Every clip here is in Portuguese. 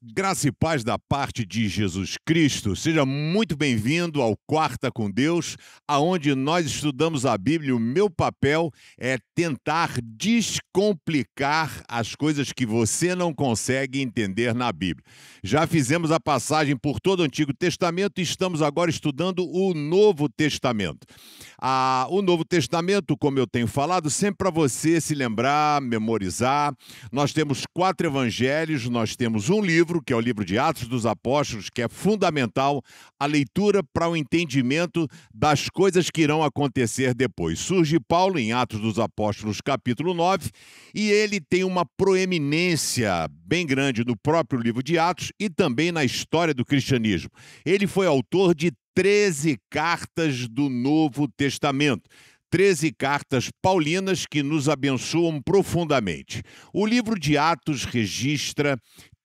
Graça e paz da parte de Jesus Cristo. Seja muito bem-vindo ao Quarta com Deus, aonde nós estudamos a Bíblia. O meu papel é tentar descomplicar as coisas que você não consegue entender na Bíblia. Já fizemos a passagem por todo o Antigo Testamento e estamos agora estudando o Novo Testamento. Ah, o Novo Testamento, como eu tenho falado, sempre para você se lembrar, memorizar. Nós temos quatro evangelhos, nós temos um livro livro, que é o livro de Atos dos Apóstolos, que é fundamental a leitura para o entendimento das coisas que irão acontecer depois. Surge Paulo em Atos dos Apóstolos, capítulo 9, e ele tem uma proeminência bem grande no próprio livro de Atos e também na história do cristianismo. Ele foi autor de 13 cartas do Novo Testamento. 13 cartas paulinas que nos abençoam profundamente. O livro de Atos registra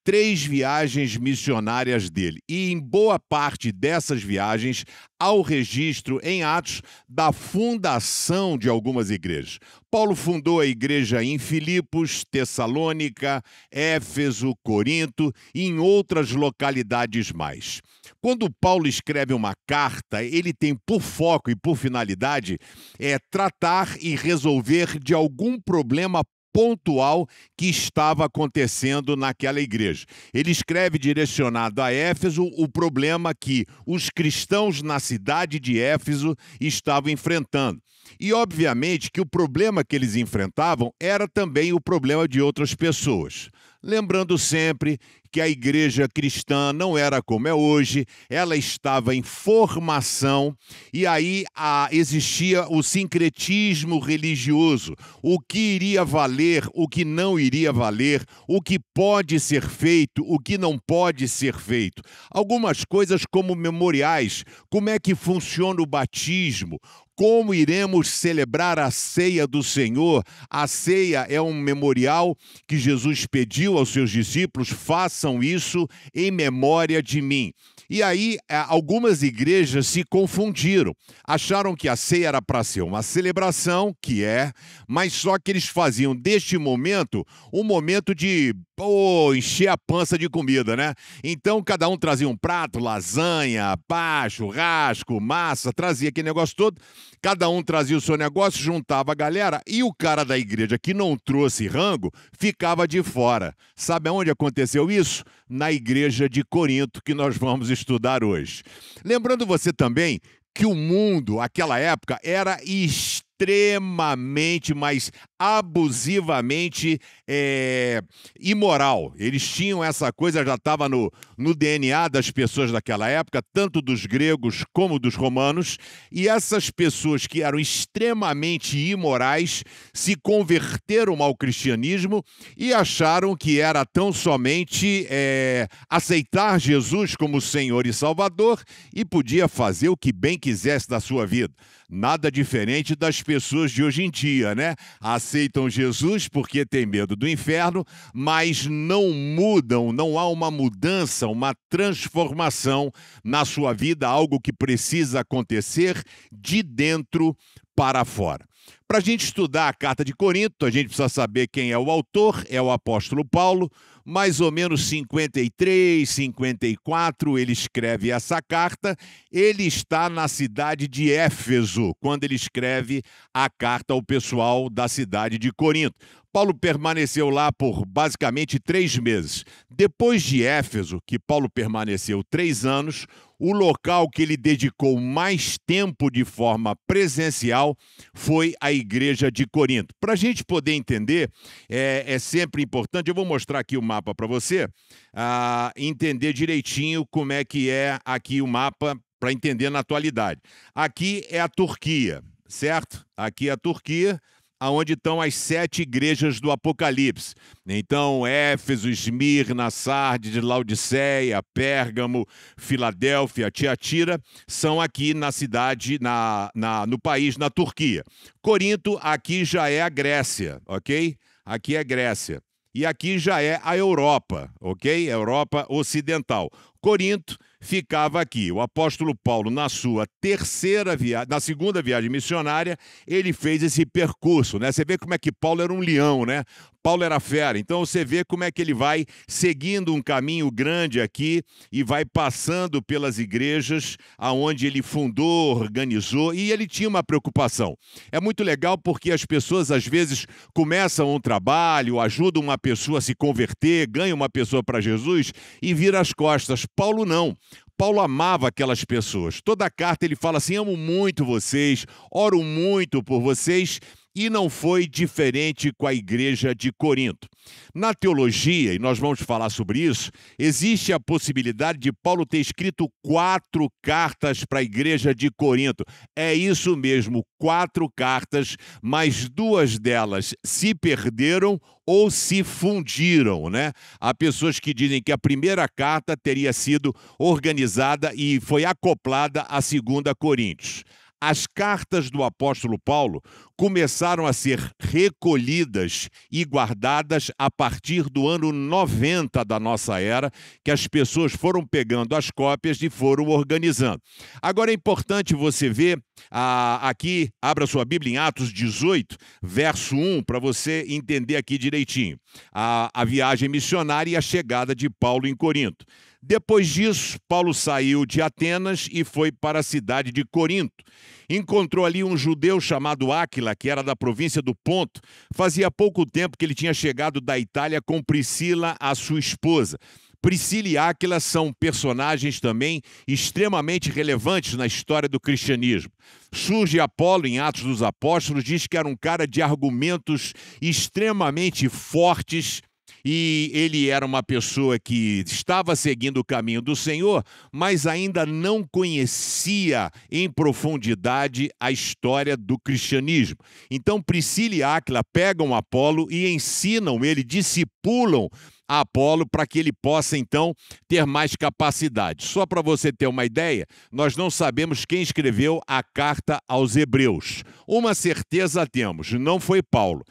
três viagens missionárias dele. E em boa parte dessas viagens há o registro em Atos da fundação de algumas igrejas. Paulo fundou a igreja em Filipos, Tessalônica, Éfeso, Corinto e em outras localidades mais. Quando Paulo escreve uma carta, ele tem por foco e por finalidade é tratar e resolver de algum problema pontual que estava acontecendo naquela igreja. Ele escreve direcionado a Éfeso o problema que os cristãos na cidade de Éfeso estavam enfrentando. E obviamente que o problema que eles enfrentavam era também o problema de outras pessoas. Lembrando sempre que a igreja cristã não era como é hoje, ela estava em formação e aí a, existia o sincretismo religioso, o que iria valer, o que não iria valer, o que pode ser feito, o que não pode ser feito. Algumas coisas como memoriais, como é que funciona o batismo, como iremos celebrar a ceia do Senhor. A ceia é um memorial que Jesus pediu aos seus discípulos: façam isso em memória de mim. E aí, é, algumas igrejas se confundiram. Acharam que a ceia era para ser uma celebração, que é, mas só que eles faziam deste momento um momento de pô, encher a pança de comida, né? Então, cada um trazia um prato, lasanha, pá, churrasco, massa, trazia aquele negócio todo. Cada um trazia o seu negócio, juntava a galera e o cara da igreja que não trouxe rango ficava de fora. Sabe aonde aconteceu isso? na igreja de Corinto que nós vamos estudar hoje. Lembrando você também que o mundo, aquela época, era extremamente, mas abusivamente é, imoral. Eles tinham essa coisa, já estava no, no DNA das pessoas daquela época, tanto dos gregos como dos romanos, e essas pessoas que eram extremamente imorais se converteram ao cristianismo e acharam que era tão somente é, aceitar Jesus como Senhor e Salvador e podia fazer o que bem quisesse da sua vida. Nada diferente das pessoas de hoje em dia, né? Aceitam Jesus porque tem medo do inferno, mas não mudam, não há uma mudança, uma transformação na sua vida, algo que precisa acontecer de dentro para fora. Para a gente estudar a carta de Corinto, a gente precisa saber quem é o autor, é o apóstolo Paulo mais ou menos 53, 54, ele escreve essa carta. Ele está na cidade de Éfeso, quando ele escreve a carta ao pessoal da cidade de Corinto. Paulo permaneceu lá por basicamente três meses. Depois de Éfeso, que Paulo permaneceu três anos, o local que ele dedicou mais tempo de forma presencial foi a igreja de Corinto. Para a gente poder entender, é, é, sempre importante, eu vou mostrar aqui o mapa para você, entender direitinho como é que é aqui o mapa para entender na atualidade. Aqui é a Turquia, certo? Aqui é a Turquia aonde estão as sete igrejas do Apocalipse. Então, Éfeso, Esmirna, Sardes, Laodiceia, Pérgamo, Filadélfia, Tiatira, são aqui na cidade, na, na, no país, na Turquia. Corinto, aqui já é a Grécia, ok? Aqui é Grécia. E aqui já é a Europa, ok? Europa Ocidental. Corinto, ficava aqui. O apóstolo Paulo, na sua terceira viagem, na segunda viagem missionária, ele fez esse percurso, né? Você vê como é que Paulo era um leão, né? Paulo era fera. Então você vê como é que ele vai seguindo um caminho grande aqui e vai passando pelas igrejas aonde ele fundou, organizou e ele tinha uma preocupação. É muito legal porque as pessoas às vezes começam um trabalho, ajudam uma pessoa a se converter, ganham uma pessoa para Jesus e vira as costas. Paulo não. Paulo amava aquelas pessoas. Toda a carta ele fala assim: amo muito vocês, oro muito por vocês e não foi diferente com a igreja de Corinto. Na teologia, e nós vamos falar sobre isso, existe a possibilidade de Paulo ter escrito quatro cartas para a igreja de Corinto. É isso mesmo, quatro cartas, mas duas delas se perderam ou se fundiram, né? Há pessoas que dizem que a primeira carta teria sido organizada e foi acoplada à segunda Coríntios as cartas do apóstolo Paulo começaram a ser recolhidas e guardadas a partir do ano 90 da nossa era, que as pessoas foram pegando as cópias e foram organizando. Agora é importante você ver ah, aqui, abra sua Bíblia em Atos 18, verso 1, para você entender aqui direitinho a, a viagem missionária e a chegada de Paulo em Corinto. Depois disso, Paulo saiu de Atenas e foi para a cidade de Corinto. Encontrou ali um judeu chamado Áquila, que era da província do Ponto. Fazia pouco tempo que ele tinha chegado da Itália com Priscila, a sua esposa. Priscila e Áquila são personagens também extremamente relevantes na história do cristianismo. Surge Apolo em Atos dos Apóstolos, diz que era um cara de argumentos extremamente fortes e ele era uma pessoa que estava seguindo o caminho do Senhor, mas ainda não conhecia em profundidade a história do cristianismo. Então, Priscila e Áquila pegam Apolo e ensinam ele, discipulam Apolo para que ele possa então ter mais capacidade. Só para você ter uma ideia, nós não sabemos quem escreveu a carta aos Hebreus. Uma certeza temos, não foi Paulo.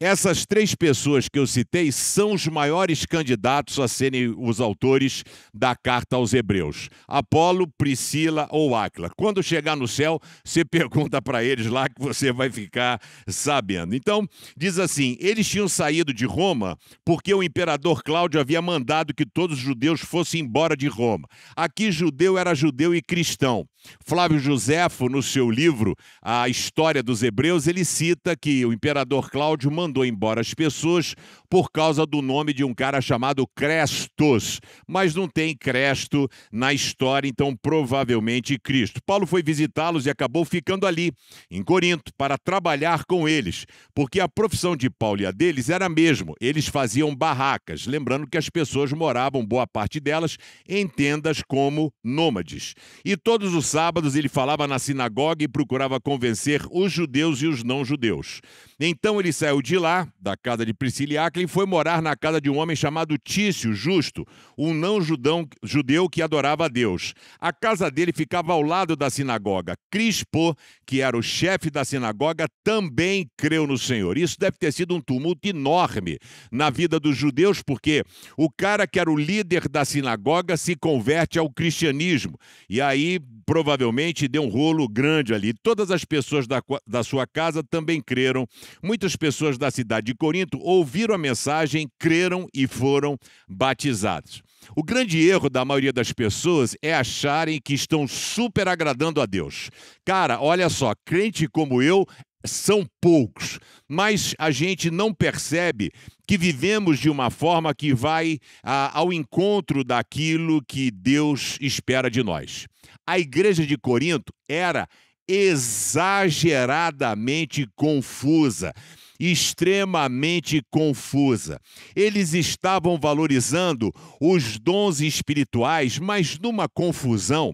Essas três pessoas que eu citei são os maiores candidatos a serem os autores da carta aos Hebreus: Apolo, Priscila ou Áquila. Quando chegar no céu, você pergunta para eles lá que você vai ficar sabendo. Então, diz assim: eles tinham saído de Roma porque o imperador Cláudio havia mandado que todos os judeus fossem embora de Roma. Aqui, judeu era judeu e cristão. Flávio Joséfo no seu livro A História dos Hebreus, ele cita que o imperador Cláudio mandou mandou embora as pessoas por causa do nome de um cara chamado Crestos, mas não tem Cresto na história, então provavelmente Cristo. Paulo foi visitá-los e acabou ficando ali, em Corinto, para trabalhar com eles, porque a profissão de Paulo e a deles era a mesma. Eles faziam barracas, lembrando que as pessoas moravam, boa parte delas, em tendas como nômades. E todos os sábados ele falava na sinagoga e procurava convencer os judeus e os não-judeus. Então ele saiu de lá, da casa de Priscila Acklin, foi morar na casa de um homem chamado Tício Justo, um não-judeu que adorava a Deus. A casa dele ficava ao lado da sinagoga. Crispo, que era o chefe da sinagoga, também creu no Senhor. Isso deve ter sido um tumulto enorme na vida dos judeus, porque o cara que era o líder da sinagoga se converte ao cristianismo. E aí, provavelmente, deu um rolo grande ali. Todas as pessoas da, da sua casa também creram. Muitas pessoas da da cidade de Corinto ouviram a mensagem, creram e foram batizados. O grande erro da maioria das pessoas é acharem que estão super agradando a Deus. Cara, olha só, crente como eu são poucos, mas a gente não percebe que vivemos de uma forma que vai a, ao encontro daquilo que Deus espera de nós. A igreja de Corinto era exageradamente confusa extremamente confusa. Eles estavam valorizando os dons espirituais, mas numa confusão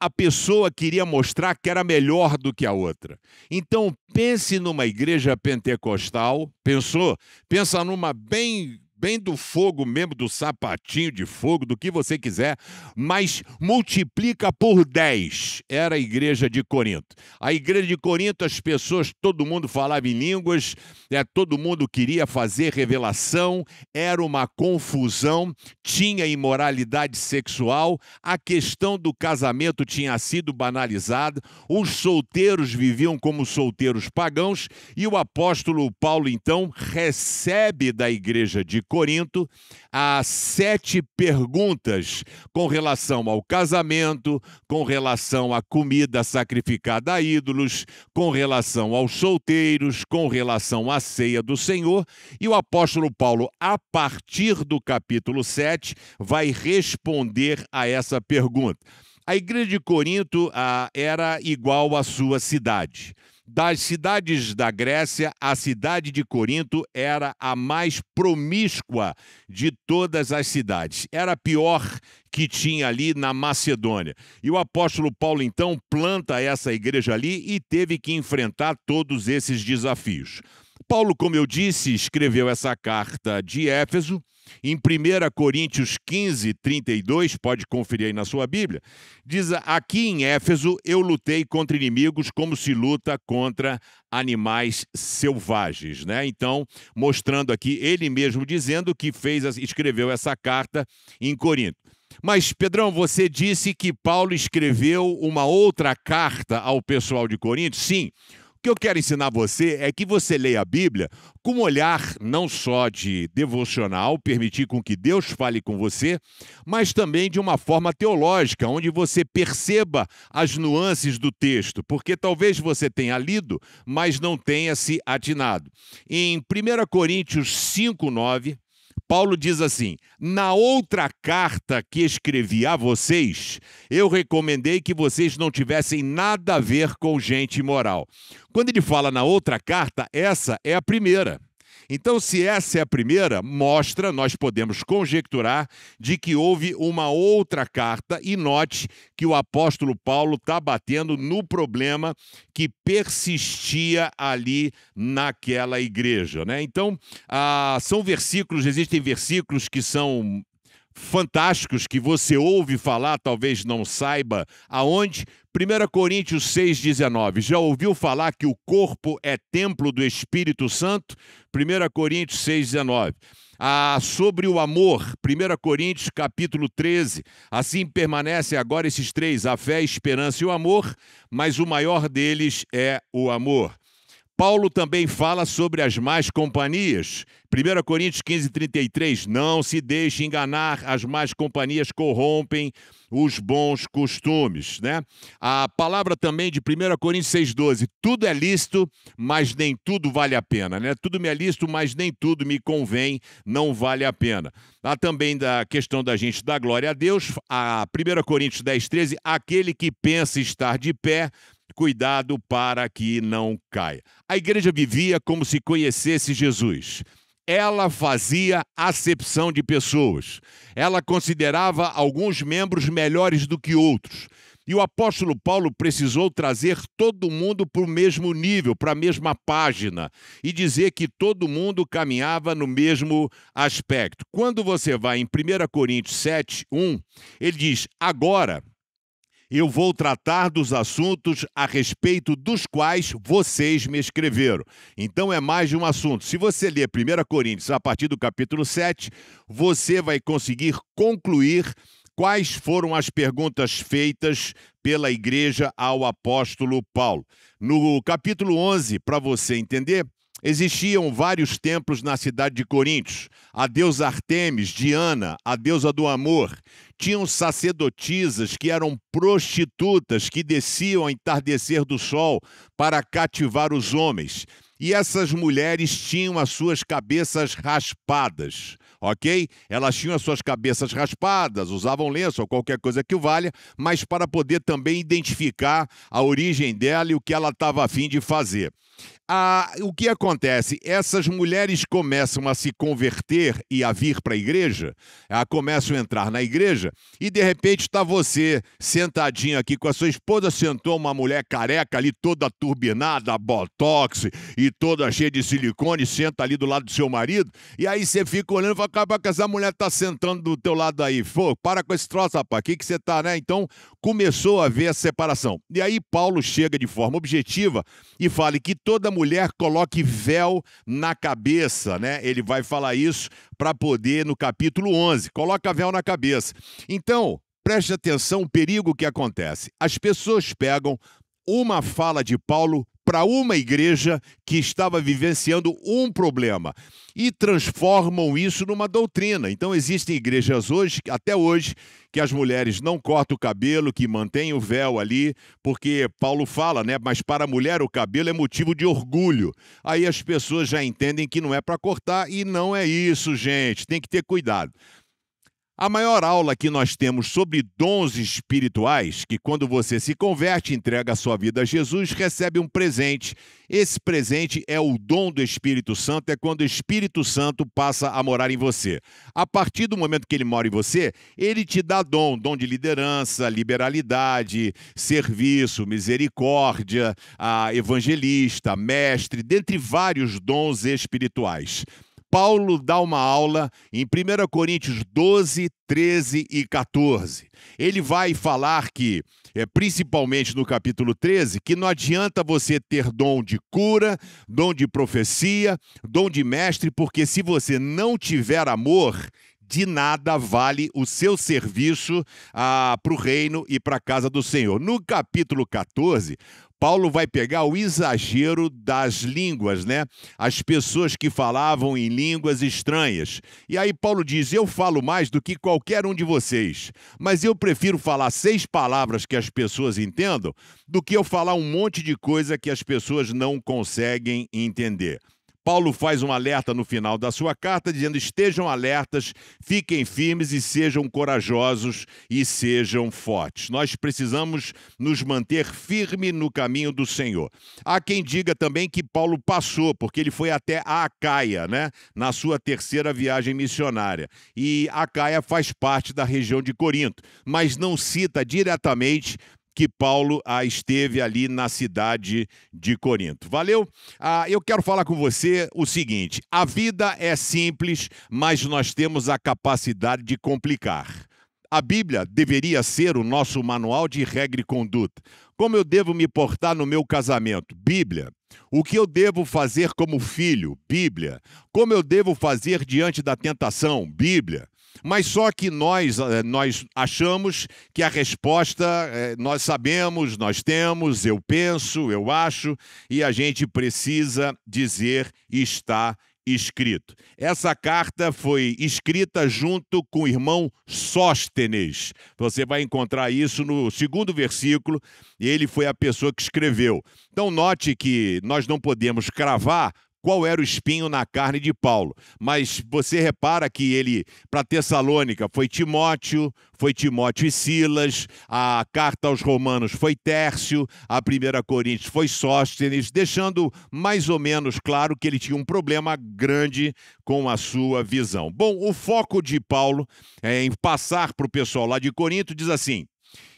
a pessoa queria mostrar que era melhor do que a outra. Então, pense numa igreja pentecostal, pensou? Pensa numa bem também do fogo mesmo, do sapatinho de fogo, do que você quiser, mas multiplica por 10. Era a igreja de Corinto. A igreja de Corinto, as pessoas, todo mundo falava em línguas, é, todo mundo queria fazer revelação, era uma confusão, tinha imoralidade sexual, a questão do casamento tinha sido banalizada, os solteiros viviam como solteiros pagãos e o apóstolo Paulo então recebe da igreja de Corinto há sete perguntas com relação ao casamento, com relação à comida sacrificada a ídolos, com relação aos solteiros, com relação à ceia do Senhor. E o apóstolo Paulo, a partir do capítulo 7, vai responder a essa pergunta. A igreja de Corinto ah, era igual à sua cidade. Das cidades da Grécia, a cidade de Corinto era a mais promíscua de todas as cidades. Era pior que tinha ali na Macedônia. E o apóstolo Paulo então planta essa igreja ali e teve que enfrentar todos esses desafios. Paulo, como eu disse, escreveu essa carta de Éfeso em 1 Coríntios 15, 32, pode conferir aí na sua Bíblia, diz: Aqui em Éfeso eu lutei contra inimigos como se luta contra animais selvagens, né? Então, mostrando aqui ele mesmo dizendo que fez, escreveu essa carta em Corinto. Mas, Pedrão, você disse que Paulo escreveu uma outra carta ao pessoal de Corinto? Sim que eu quero ensinar você é que você leia a Bíblia com um olhar não só de devocional, permitir com que Deus fale com você, mas também de uma forma teológica, onde você perceba as nuances do texto, porque talvez você tenha lido, mas não tenha se atinado. Em 1 Coríntios 5:9 Paulo diz assim: Na outra carta que escrevi a vocês, eu recomendei que vocês não tivessem nada a ver com gente imoral. Quando ele fala na outra carta, essa é a primeira. Então, se essa é a primeira, mostra, nós podemos conjecturar de que houve uma outra carta, e note que o apóstolo Paulo está batendo no problema que persistia ali naquela igreja. Né? Então, ah, são versículos, existem versículos que são fantásticos que você ouve falar, talvez não saiba aonde. 1 Coríntios 6,19. Já ouviu falar que o corpo é templo do Espírito Santo? 1 Coríntios 6,19. Ah, sobre o amor, 1 Coríntios capítulo 13. Assim permanecem agora esses três: a fé, a esperança e o amor, mas o maior deles é o amor. Paulo também fala sobre as más companhias. 1 Coríntios 15, 33. Não se deixe enganar, as más companhias corrompem os bons costumes. Né? A palavra também de 1 Coríntios 6, 12. Tudo é lícito, mas nem tudo vale a pena. Né? Tudo me é lícito, mas nem tudo me convém, não vale a pena. Há também da questão da gente dar glória a Deus. A 1 Coríntios 10, 13. Aquele que pensa estar de pé, cuidado para que não caia. A igreja vivia como se conhecesse Jesus. Ela fazia acepção de pessoas. Ela considerava alguns membros melhores do que outros. E o apóstolo Paulo precisou trazer todo mundo para o mesmo nível, para a mesma página, e dizer que todo mundo caminhava no mesmo aspecto. Quando você vai em 1 Coríntios 7, 1, ele diz: agora eu vou tratar dos assuntos a respeito dos quais vocês me escreveram. Então é mais de um assunto. Se você ler 1 Coríntios a partir do capítulo 7, você vai conseguir concluir quais foram as perguntas feitas pela igreja ao apóstolo Paulo. No capítulo 11, para você entender, Existiam vários templos na cidade de Coríntios: a deusa Artemis, Diana, a deusa do amor. Tinham sacerdotisas que eram prostitutas que desciam ao entardecer do sol para cativar os homens. E essas mulheres tinham as suas cabeças raspadas, ok? Elas tinham as suas cabeças raspadas, usavam lenço ou qualquer coisa que o valha, mas para poder também identificar a origem dela e o que ela estava afim de fazer o que acontece? Essas mulheres começam a se converter e a vir para a igreja, a começam a entrar na igreja, e de repente está você sentadinho aqui com a sua esposa, sentou uma mulher careca ali, toda turbinada, botox e toda cheia de silicone, senta ali do lado do seu marido, e aí você fica olhando e fala: acabar que essa mulher está sentando do teu lado aí, pô, para com esse troço, rapaz, o que, que você está né? Então começou a haver a separação. E aí Paulo chega de forma objetiva e fala que toda mulher coloque véu na cabeça, né? Ele vai falar isso para poder no capítulo 11. Coloca véu na cabeça. Então, preste atenção o perigo que acontece. As pessoas pegam uma fala de Paulo para uma igreja que estava vivenciando um problema e transformam isso numa doutrina. Então existem igrejas hoje, até hoje, que as mulheres não cortam o cabelo, que mantêm o véu ali, porque Paulo fala, né? Mas para a mulher o cabelo é motivo de orgulho. Aí as pessoas já entendem que não é para cortar e não é isso, gente. Tem que ter cuidado. A maior aula que nós temos sobre dons espirituais, que quando você se converte, entrega a sua vida a Jesus, recebe um presente. Esse presente é o dom do Espírito Santo, é quando o Espírito Santo passa a morar em você. A partir do momento que ele mora em você, ele te dá dom, dom de liderança, liberalidade, serviço, misericórdia, ah, evangelista, mestre, dentre vários dons espirituais. Paulo dá uma aula em 1 Coríntios 12, 13 e 14. Ele vai falar que, é, principalmente no capítulo 13, que não adianta você ter dom de cura, dom de profecia, dom de mestre, porque se você não tiver amor, de nada vale o seu serviço ah, para o reino e para a casa do Senhor. No capítulo 14, Paulo vai pegar o exagero das línguas, né? As pessoas que falavam em línguas estranhas. E aí Paulo diz: Eu falo mais do que qualquer um de vocês, mas eu prefiro falar seis palavras que as pessoas entendam do que eu falar um monte de coisa que as pessoas não conseguem entender. Paulo faz um alerta no final da sua carta, dizendo: estejam alertas, fiquem firmes e sejam corajosos e sejam fortes. Nós precisamos nos manter firme no caminho do Senhor. Há quem diga também que Paulo passou, porque ele foi até a Acaia, né, na sua terceira viagem missionária. E Acaia faz parte da região de Corinto, mas não cita diretamente que Paulo ah, esteve ali na cidade de Corinto. Valeu? Ah, eu quero falar com você o seguinte: a vida é simples, mas nós temos a capacidade de complicar. A Bíblia deveria ser o nosso manual de regra e conduta. Como eu devo me portar no meu casamento? Bíblia. O que eu devo fazer como filho? Bíblia. Como eu devo fazer diante da tentação? Bíblia. Mas só que nós, eh, nós achamos que a resposta eh, nós sabemos, nós temos, eu penso, eu acho, e a gente precisa dizer está escrito. Essa carta foi escrita junto com o irmão Sóstenes. Você vai encontrar isso no segundo versículo, ele foi a pessoa que escreveu. Então note que nós não podemos cravar qual era o espinho na carne de Paulo. Mas você repara que ele, para Tessalônica, foi Timóteo, foi Timóteo e Silas, a carta aos Romanos foi Tércio, a primeira Coríntios foi Sóstenes, deixando mais ou menos claro que ele tinha um problema grande com a sua visão. Bom, o foco de Paulo é em passar para o pessoal lá de Corinto diz assim: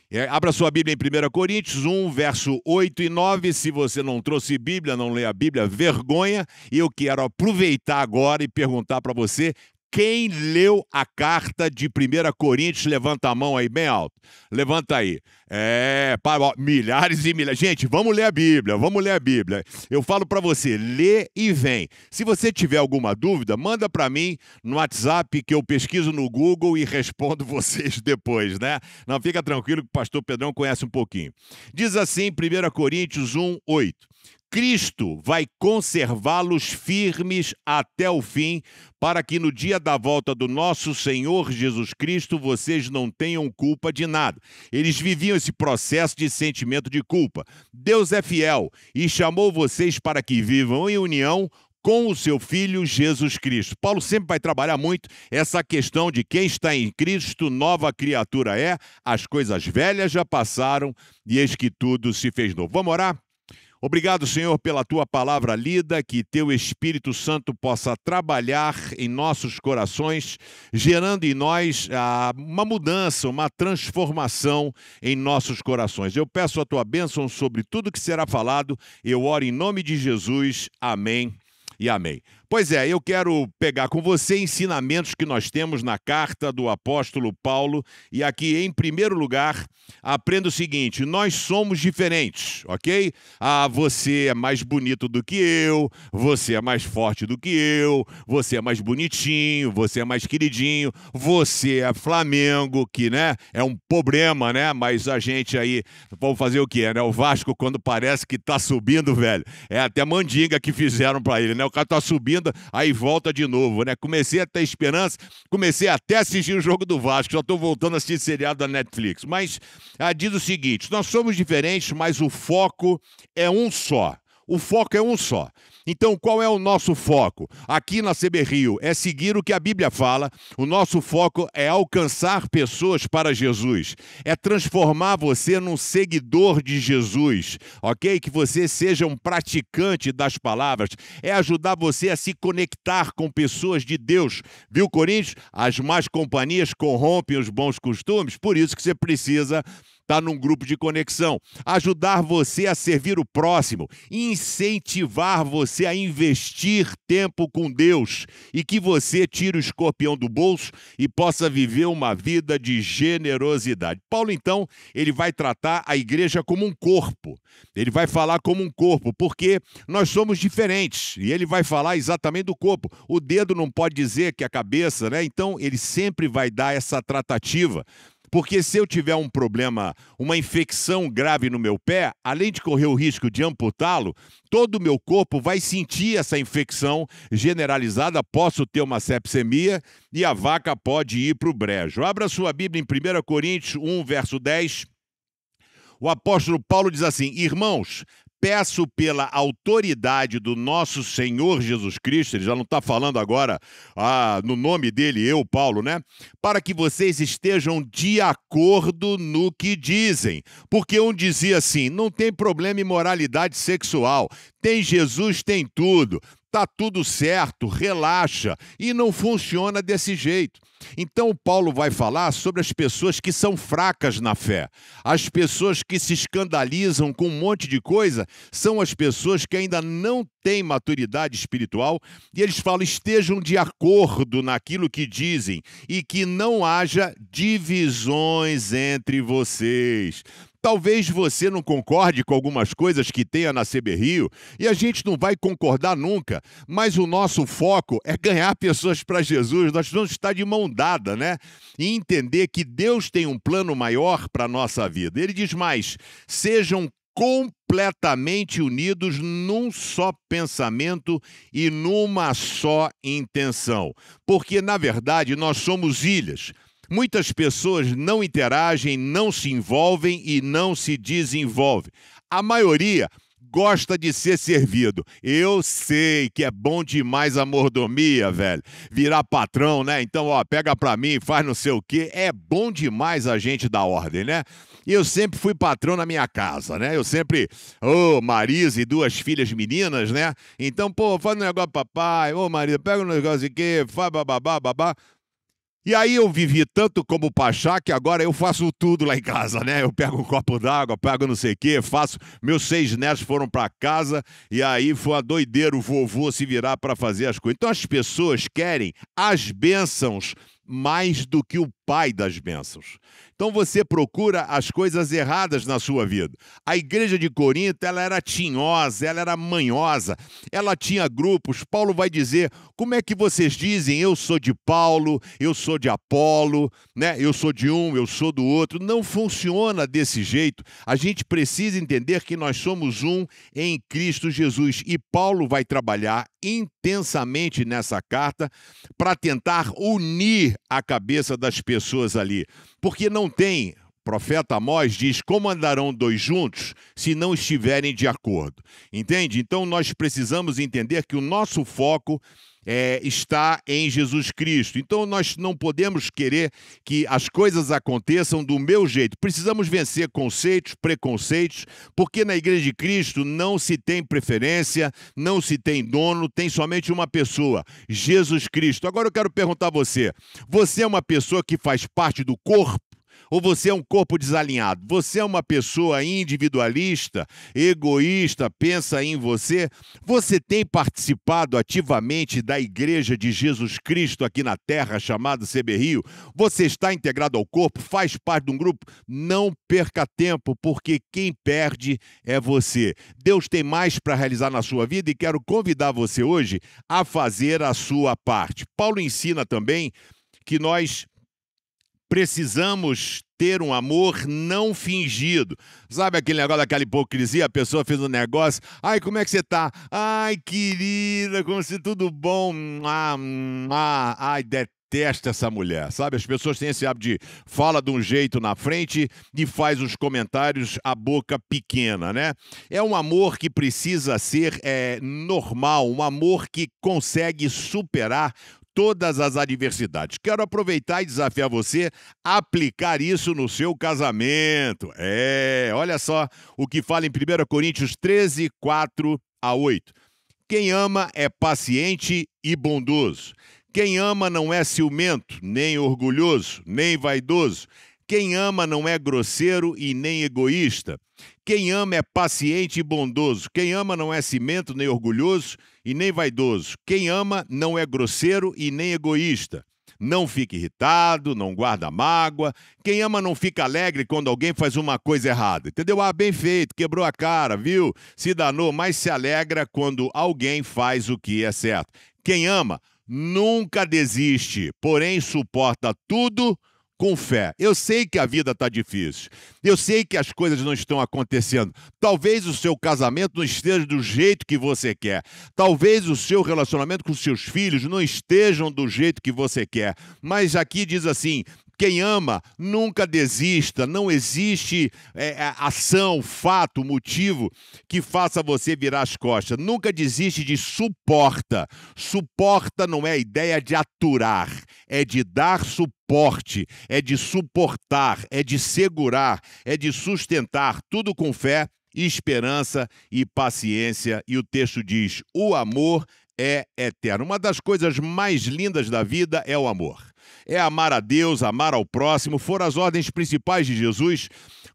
é, abra sua Bíblia em 1 Coríntios 1, verso 8 e 9. Se você não trouxe Bíblia, não lê a Bíblia, vergonha. E eu quero aproveitar agora e perguntar para você: quem leu a carta de 1 Coríntios, levanta a mão aí bem alto. Levanta aí. É, ó, milhares e milhares. Gente, vamos ler a Bíblia, vamos ler a Bíblia. Eu falo para você, lê e vem. Se você tiver alguma dúvida, manda para mim no WhatsApp que eu pesquiso no Google e respondo vocês depois, né? Não, fica tranquilo que o pastor Pedrão conhece um pouquinho. Diz assim, 1 Coríntios 1, 8. Cristo vai conservá-los firmes até o fim, para que no dia da volta do nosso Senhor Jesus Cristo vocês não tenham culpa de nada. Eles viviam esse processo de sentimento de culpa. Deus é fiel e chamou vocês para que vivam em união com o seu filho Jesus Cristo. Paulo sempre vai trabalhar muito essa questão de quem está em Cristo, nova criatura é, as coisas velhas já passaram e eis que tudo se fez novo. Vamos orar? Obrigado, Senhor, pela tua palavra lida, que teu Espírito Santo possa trabalhar em nossos corações, gerando em nós ah, uma mudança, uma transformação em nossos corações. Eu peço a tua bênção sobre tudo que será falado. Eu oro em nome de Jesus. Amém e amém. Pois é, eu quero pegar com você ensinamentos que nós temos na carta do apóstolo Paulo e aqui, em primeiro lugar, aprenda o seguinte: nós somos diferentes, ok? Ah, você é mais bonito do que eu, você é mais forte do que eu, você é mais bonitinho, você é mais queridinho, você é Flamengo, que né, é um problema, né? Mas a gente aí, vamos fazer o que, né? O Vasco, quando parece que tá subindo, velho, é até mandinga que fizeram para ele, né? O cara tá subindo, aí volta de novo, né? Comecei a ter esperança, comecei até a assistir o jogo do Vasco, já tô voltando a assistir seriado da Netflix. Mas ah, diz o seguinte: nós somos diferentes, mas o foco é um só. O foco é um só. Então, qual é o nosso foco? Aqui na CB Rio é seguir o que a Bíblia fala. O nosso foco é alcançar pessoas para Jesus, é transformar você num seguidor de Jesus, ok? Que você seja um praticante das palavras, é ajudar você a se conectar com pessoas de Deus, viu, Coríntios? As más companhias corrompem os bons costumes, por isso que você precisa está num grupo de conexão, ajudar você a servir o próximo, incentivar você a investir tempo com Deus e que você tire o escorpião do bolso e possa viver uma vida de generosidade. Paulo, então, ele vai tratar a igreja como um corpo, ele vai falar como um corpo, porque nós somos diferentes e ele vai falar exatamente do corpo. O dedo não pode dizer que a cabeça, né? Então, ele sempre vai dar essa tratativa porque se eu tiver um problema, uma infecção grave no meu pé, além de correr o risco de amputá-lo, todo o meu corpo vai sentir essa infecção generalizada, posso ter uma sepsemia e a vaca pode ir para o brejo. Abra sua Bíblia em 1 Coríntios 1, verso 10. O apóstolo Paulo diz assim: Irmãos, peço pela autoridade do nosso Senhor Jesus Cristo, ele já não está falando agora ah, no nome dele, eu, Paulo, né? Para que vocês estejam de acordo no que dizem. Porque um dizia assim: não tem problema imoralidade sexual, tem Jesus, tem tudo tá tudo certo, relaxa. E não funciona desse jeito. Então, Paulo vai falar sobre as pessoas que são fracas na fé. As pessoas que se escandalizam com um monte de coisa são as pessoas que ainda não têm maturidade espiritual e eles falam: estejam de acordo naquilo que dizem e que não haja divisões entre vocês. Talvez você não concorde com algumas coisas que tenha na CB Rio e a gente não vai concordar nunca, mas o nosso foco é ganhar pessoas para Jesus. Nós vamos estar de mão dada, né? E entender que Deus tem um plano maior para a nossa vida. Ele diz mais: sejam completamente unidos num só pensamento e numa só intenção. Porque, na verdade, nós somos ilhas. Muitas pessoas não interagem, não se envolvem e não se desenvolvem. A maioria gosta de ser servido. Eu sei que é bom demais a mordomia, velho. Virar patrão, né? Então, ó, pega pra mim, faz não sei o quê. É bom demais a gente da ordem, né? E eu sempre fui patrão na minha casa, né? Eu sempre, ô, oh, Marisa e duas filhas meninas, né? Então, pô, faz um negócio papai, ô, oh, Marisa, pega um negócio quê, faz bababá, babá. E aí eu vivi tanto como Pachá que agora eu faço tudo lá em casa, né? Eu pego um copo d'água, pego não sei o quê, faço. Meus seis netos foram para casa e aí foi a doideira o vovô se virar para fazer as coisas. Então as pessoas querem as bênçãos mais do que o pai das bênçãos. Então você procura as coisas erradas na sua vida. A igreja de Corinto, ela era tinhosa, ela era manhosa, ela tinha grupos. Paulo vai dizer: "Como é que vocês dizem eu sou de Paulo, eu sou de Apolo, né? Eu sou de um, eu sou do outro". Não funciona desse jeito. A gente precisa entender que nós somos um em Cristo Jesus e Paulo vai trabalhar intensamente nessa carta para tentar unir a cabeça das pessoas pessoas ali, porque não tem. Profeta Amós diz: Como andarão dois juntos se não estiverem de acordo? Entende? Então nós precisamos entender que o nosso foco é, está em Jesus Cristo. Então nós não podemos querer que as coisas aconteçam do meu jeito. Precisamos vencer conceitos, preconceitos, porque na Igreja de Cristo não se tem preferência, não se tem dono, tem somente uma pessoa, Jesus Cristo. Agora eu quero perguntar a você: você é uma pessoa que faz parte do corpo? Ou você é um corpo desalinhado? Você é uma pessoa individualista, egoísta, pensa em você? Você tem participado ativamente da Igreja de Jesus Cristo aqui na Terra, chamada CB Rio? Você está integrado ao corpo? Faz parte de um grupo? Não perca tempo, porque quem perde é você. Deus tem mais para realizar na sua vida e quero convidar você hoje a fazer a sua parte. Paulo ensina também que nós Precisamos ter um amor não fingido. Sabe aquele negócio daquela hipocrisia? A pessoa fez um negócio. Ai, como é que você tá? Ai, querida, como se tudo bom. Ah, ah, ai, detesta essa mulher. Sabe, as pessoas têm esse hábito de fala de um jeito na frente e faz os comentários a boca pequena, né? É um amor que precisa ser é, normal, um amor que consegue superar todas as adversidades. Quero aproveitar e desafiar você a aplicar isso no seu casamento. É, olha só o que fala em 1 Coríntios 13, 4 a 8. Quem ama é paciente e bondoso. Quem ama não é ciumento, nem orgulhoso, nem vaidoso. Quem ama não é grosseiro e nem egoísta. Quem ama é paciente e bondoso. Quem ama não é cimento, nem orgulhoso e nem vaidoso. Quem ama não é grosseiro e nem egoísta. Não fica irritado, não guarda mágoa. Quem ama não fica alegre quando alguém faz uma coisa errada. Entendeu? Ah, bem feito, quebrou a cara, viu? Se danou, mas se alegra quando alguém faz o que é certo. Quem ama nunca desiste, porém suporta tudo com fé. Eu sei que a vida está difícil. Eu sei que as coisas não estão acontecendo. Talvez o seu casamento não esteja do jeito que você quer. Talvez o seu relacionamento com seus filhos não estejam do jeito que você quer. Mas aqui diz assim: quem ama nunca desista, não existe é, é ação, fato, motivo que faça você virar as costas. Nunca desiste de suporta. Suporta não é a ideia de aturar, é de dar suporte, é de suportar, é de segurar, é de sustentar tudo com fé, esperança e paciência. E o texto diz: o amor é eterno. Uma das coisas mais lindas da vida é o amor. É amar a Deus, amar ao próximo, foram as ordens principais de Jesus.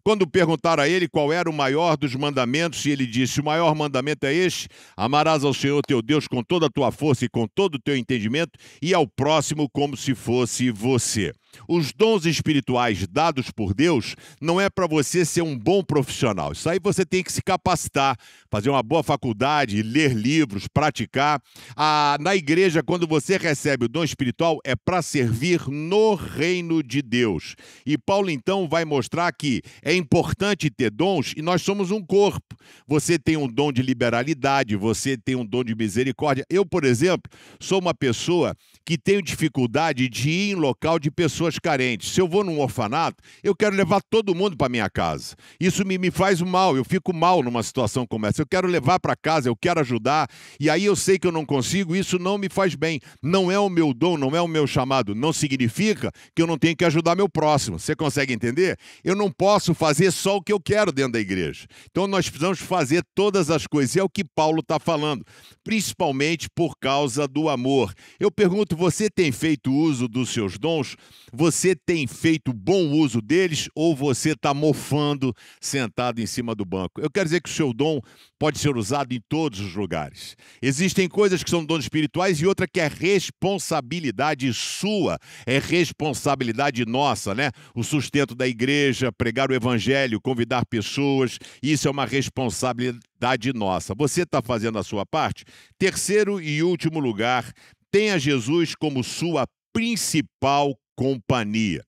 Quando perguntaram a ele qual era o maior dos mandamentos, e ele disse: O maior mandamento é este: amarás ao Senhor teu Deus com toda a tua força e com todo o teu entendimento, e ao próximo como se fosse você. Os dons espirituais dados por Deus não é para você ser um bom profissional. Isso aí você tem que se capacitar, fazer uma boa faculdade, ler livros, praticar. Ah, na igreja, quando você recebe o dom espiritual, é para servir no reino de Deus. E Paulo então vai mostrar que é importante ter dons e nós somos um corpo. Você tem um dom de liberalidade, você tem um dom de misericórdia. Eu, por exemplo, sou uma pessoa que tenho dificuldade de ir em local de pessoas carentes. Se eu vou num orfanato, eu quero levar todo mundo para minha casa. Isso me, me faz mal, eu fico mal numa situação como essa. Eu quero levar para casa, eu quero ajudar, e aí eu sei que eu não consigo, isso não me faz bem. Não é o meu dom, não é o meu chamado. Não significa que eu não tenho que ajudar meu próximo. Você consegue entender? Eu não posso fazer só o que eu quero dentro da igreja. Então nós precisamos fazer todas as coisas. E é o que Paulo está falando, principalmente por causa do amor. Eu pergunto você tem feito uso dos seus dons? Você tem feito bom uso deles ou você está mofando sentado em cima do banco? Eu quero dizer que o seu dom pode ser usado em todos os lugares. Existem coisas que são dons espirituais e outra que é responsabilidade sua, é responsabilidade nossa, né? O sustento da igreja, pregar o evangelho, convidar pessoas, isso é uma responsabilidade nossa. Você está fazendo a sua parte? Terceiro e último lugar, tenha Jesus como sua principal companhia.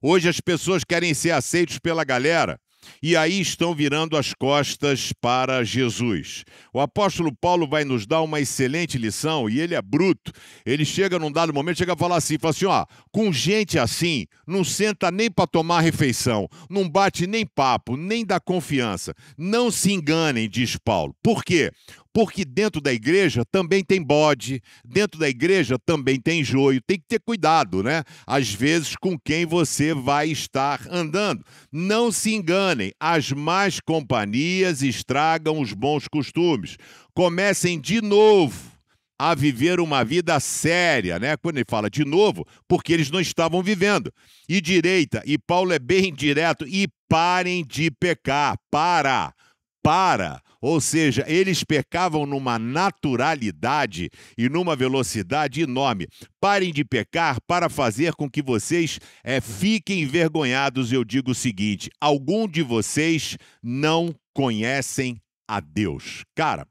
Hoje as pessoas querem ser aceitos pela galera e aí estão virando as costas para Jesus. O apóstolo Paulo vai nos dar uma excelente lição e ele é bruto. Ele chega num dado momento, chega a falar assim, fala assim, ó, com gente assim, não senta nem para tomar refeição, não bate nem papo, nem dá confiança. Não se enganem, diz Paulo. Por quê? porque dentro da igreja também tem bode, dentro da igreja também tem joio. Tem que ter cuidado, né? Às vezes com quem você vai estar andando. Não se enganem, as más companhias estragam os bons costumes. Comecem de novo a viver uma vida séria, né? Quando ele fala de novo, porque eles não estavam vivendo. E direita, e Paulo é bem direto, e parem de pecar, para para, ou seja, eles pecavam numa naturalidade e numa velocidade enorme. Parem de pecar para fazer com que vocês é, fiquem envergonhados. Eu digo o seguinte: algum de vocês não conhecem a Deus. Cara,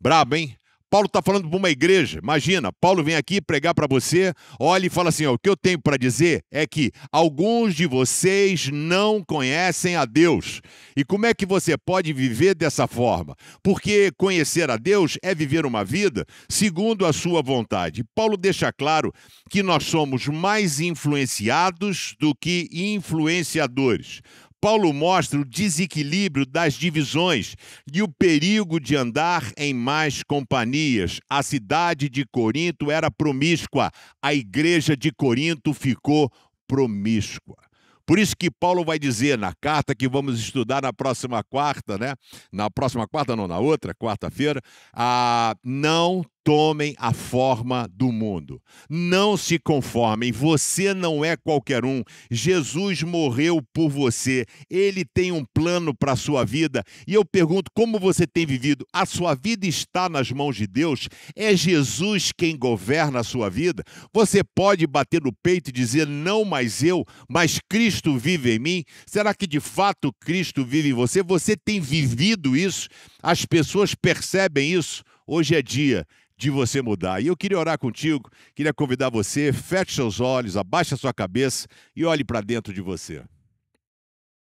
brabo, hein? Paulo está falando para uma igreja. Imagina, Paulo vem aqui pregar para você, olha e fala assim: ó, o que eu tenho para dizer é que alguns de vocês não conhecem a Deus. E como é que você pode viver dessa forma? Porque conhecer a Deus é viver uma vida segundo a sua vontade. Paulo deixa claro que nós somos mais influenciados do que influenciadores. Paulo mostra o desequilíbrio das divisões e o perigo de andar em mais companhias. A cidade de Corinto era promíscua, a igreja de Corinto ficou promíscua. Por isso que Paulo vai dizer na carta que vamos estudar na próxima quarta, né? Na próxima quarta, não, na outra, quarta-feira, ah, não tomem a forma do mundo. Não se conformem, você não é qualquer um. Jesus morreu por você. Ele tem um plano para a sua vida. E eu pergunto como você tem vivido? A sua vida está nas mãos de Deus? É Jesus quem governa a sua vida? Você pode bater no peito e dizer: "Não mais eu, mas Cristo vive em mim"? Será que de fato Cristo vive em você? Você tem vivido isso? As pessoas percebem isso? Hoje é dia de você mudar. E eu queria orar contigo, queria convidar você, feche seus olhos, abaixe a sua cabeça e olhe para dentro de você.